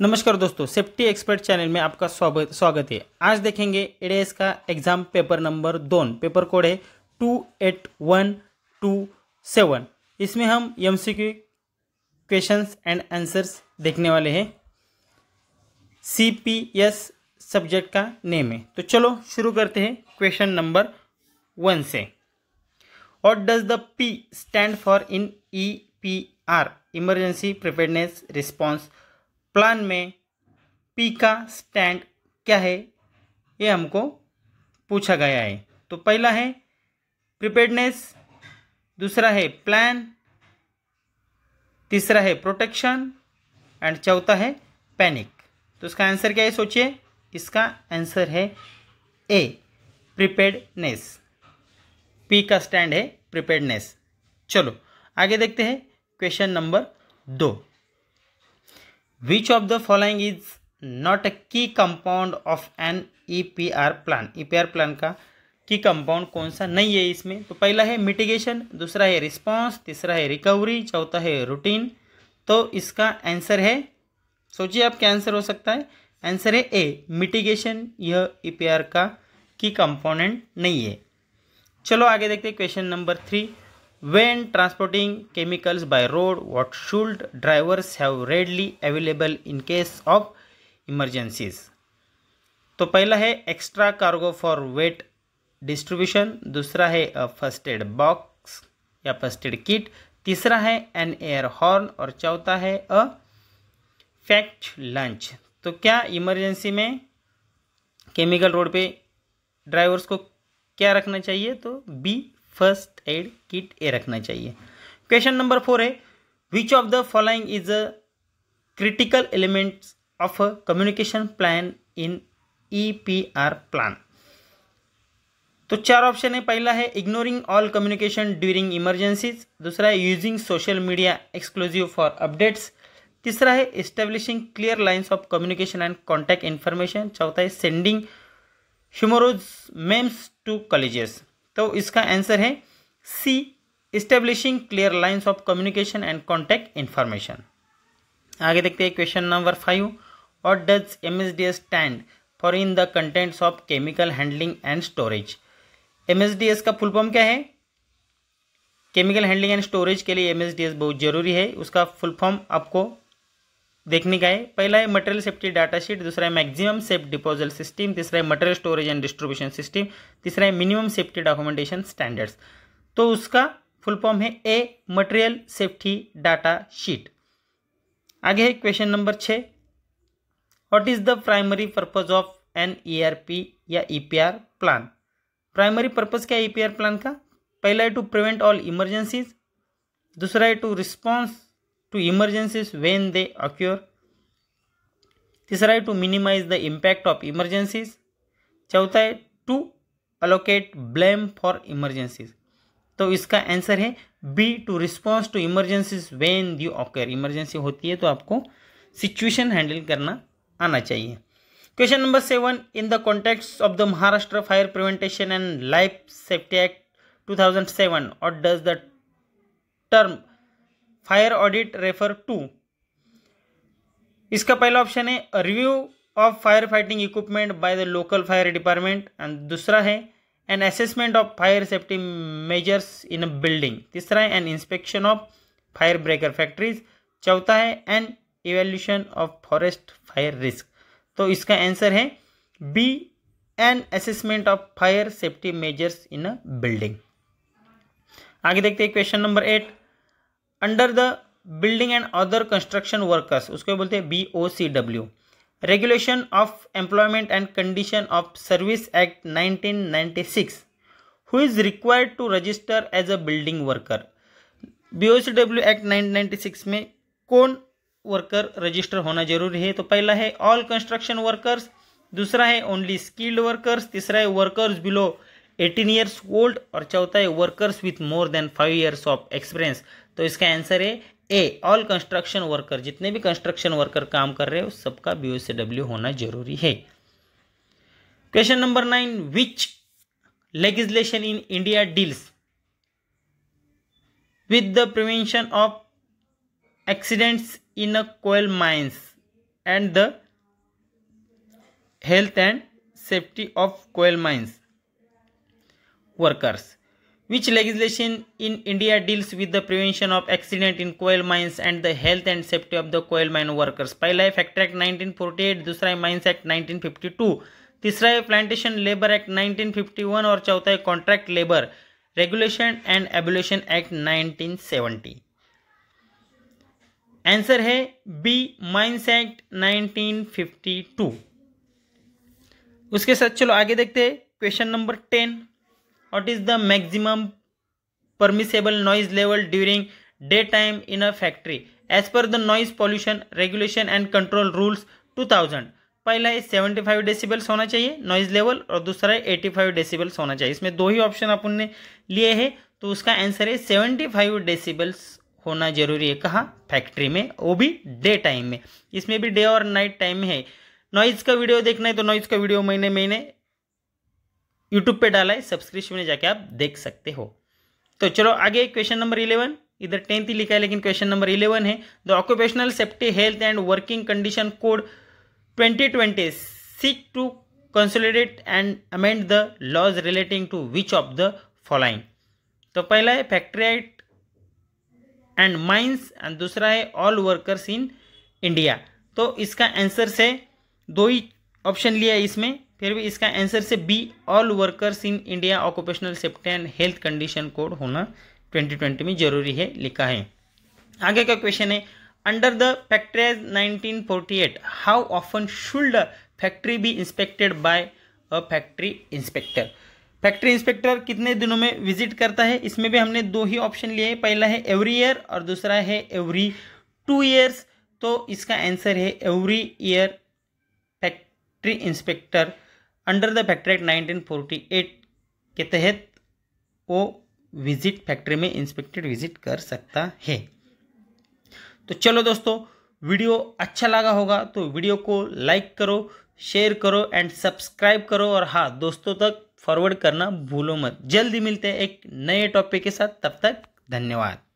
नमस्कार दोस्तों safety expert channel में आपका स्वागत स्वागत है आज देखेंगे एडीएस का एग्जाम पेपर नंबर दोन पेपर कोड है two eight one two seven इसमें हम M C Q questions and answers देखने वाले हैं सी पी एस सब्जेक्ट का नेम है तो चलो शुरू करते हैं क्वेश्चन नंबर वन से what does the P stand for in E P R emergency preparedness response plan में पी का स्टैंड क्या है ये हमको पूछा गया है तो पहला है प्रिपेडनेस दूसरा है प्लान तीसरा है प्रोटेक्शन एंड चौथा है पैनिक तो इसका आंसर क्या है सोचिए इसका आंसर है ए प्रिपेडनेस पी का स्टैंड है प्रिपेडनेस चलो आगे देखते हैं क्वेश्चन नंबर दो which of the following is not a key compound of an EPR plan EPR plan का की कंपाउंड कौन सा नहीं है इसमें तो पहला है मिटिगेशन दूसरा है रिस्पांस तीसरा है रिकवरी चौथा है रूटीन तो इसका आंसर है सोचिए आप क्या आंसर हो सकता है आंसर है ए मिटिगेशन यह ईपीआर e का की कंपोनेंट नहीं है चलो आगे देखते हैं question number three When transporting chemicals by road, what should drivers have readily available in case of emergencies? तो पहला है extra cargo for weight distribution दूसरा है फर्स्ट एड बॉक्स या फर्स्ट एड किट तीसरा है एन एयर हॉर्न और चौथा है अ फैक्ट लंच तो क्या इमरजेंसी में केमिकल रोड पे ड्राइवर्स को क्या रखना चाहिए तो B first aid kit A रखना चाहिए क्वेश्चन नंबर फोर है which of the following is a critical elements of a communication plan in E P R plan तो चार ऑप्शन है पहला है ignoring all communication during emergencies दूसरा है using social media exclusive for updates तीसरा है establishing clear lines of communication and contact information चौथा है sending humorous memes to colleges तो इसका आंसर है C establishing clear lines of communication and contact information आगे देखते हैं क्वेश्चन नंबर फाइव और does M S D S stand for in the contents of chemical handling and storage M S D S का full form क्या है chemical handling and storage के लिए M S D S बहुत जरूरी है उसका फुल फॉर्म आपको देखने का है पहला है मटेरियल सेफ्टी डाटा शीट दूसरा है मैक्सिमम सेफ डिपोजल सिस्टम तीसरा है material storage and distribution system तीसरा है मिनिमम सेफ्टी डॉक्यूमेंटेशन स्टैंडर्ड्स तो उसका फुल फॉर्म है A material safety data sheet आगे है क्वेश्चन नंबर छः what is the primary purpose of an E या आर प्लान प्राइमरी पर्पज क्या है ईपीआर e प्लान का पहला है टू प्रिवेंट ऑल इमरजेंसीज दूसरा है to response to emergencies when they occur तीसरा है to minimize the impact of emergencies चौथा है to allocate blame for emergencies तो इसका आंसर है B to response to emergencies when you occur emergency होती है तो आपको सिचुएशन हैंडल करना आना चाहिए question number seven in the context of the Maharashtra fire prevention and life safety act 2007 और डज the term fire audit refer to इसका पहला ऑप्शन है review of fire fighting equipment by the local fire department and दूसरा है an assessment of fire safety measures in a building तीसरा है an inspection of fire breaker factories चौथा है an evaluation of forest fire risk तो इसका answer है B an assessment of fire safety measures in a building आगे देखते हैं question number eight under the building and other construction workers उसको बोलते हैं B O C W regulation of employment and condition of service act 1996 who is required to register as a building worker B O C W act six में कौन worker register होना जरूरी है तो पहला है ऑल कंस्ट्रक्शन वर्कर्स दूसरा है ओनली स्किल्ड वर्कर्स तीसरा है workers below eighteen years old और चौथा है workers with more than five years of experience तो इसका आंसर है ए ऑल कंस्ट्रक्शन वर्कर जितने भी कंस्ट्रक्शन वर्कर काम कर रहे हो सबका बी एस डब्ल्यू होना जरूरी है question number nine which legislation in India deals with the prevention of accidents in a coal mines and the health and safety of coal mines workers. Which legislation in India deals with the prevention of accident in coal mines and the health and safety of the coal mine workers? पहला है act act 1948, dusra mines act 1952, tisra plantation labor act 1951 aur chautha contract labor regulation and abolition act 1970. Answer है B mines act 1952. उसके साथ चलो आगे देखते हैं question number ten the maximum permissible noise level during day time in a factory as per the noise pollution regulation and control control two thousand पहला है 75 decibels होना चाहिए नॉइज लेवल और दूसरा है फाइव डेसीबल्स होना चाहिए इसमें दो ही ऑप्शन आपने लिए है तो उसका आंसर है फाइव डेसीबल्स होना जरूरी है कहाँ फैक्ट्री में वो भी डे टाइम में इसमें भी डे और नाइट टाइम है नॉइज़ का वीडियो देखना है तो नॉइज़ का वीडियो महीने महीने यूट्यूब पे डाला है सब्सक्रिप्शन में जाके आप देख सकते हो तो चलो आगे क्वेश्चन नंबर इलेवन इधर टेंथ ही लिखा है लेकिन क्वेश्चन नंबर इलेवन है the occupational safety health and working condition code twenty twenty seeks to consolidate and amend the laws relating to which of the following तो पहला है factory act and mines and दूसरा है all workers in India तो इसका answer से दो ही option लिया है इसमें फिर भी इसका आंसर से B all workers in India occupational safety and health condition code होना 2020 में जरूरी है लिखा है आगे का क्वेश्चन है under the factories 1948 how often should factory be inspected by a factory inspector factory inspector कितने दिनों में विजिट करता है इसमें भी हमने दो ही ऑप्शन लिए हैं पहला है एवरी ईयर और दूसरा है एवरी टू ईयर्स तो इसका आंसर है every year factory inspector under the factory act 1948 के तहत वो विजिट फैक्ट्री में इंस्पेक्टेड विजिट कर सकता है तो चलो दोस्तों वीडियो अच्छा लगा होगा तो वीडियो को लाइक करो शेयर करो एंड सब्सक्राइब करो और हाँ दोस्तों तक फॉरवर्ड करना भूलो मत जल्दी मिलते हैं एक नए टॉपिक के साथ तब तक धन्यवाद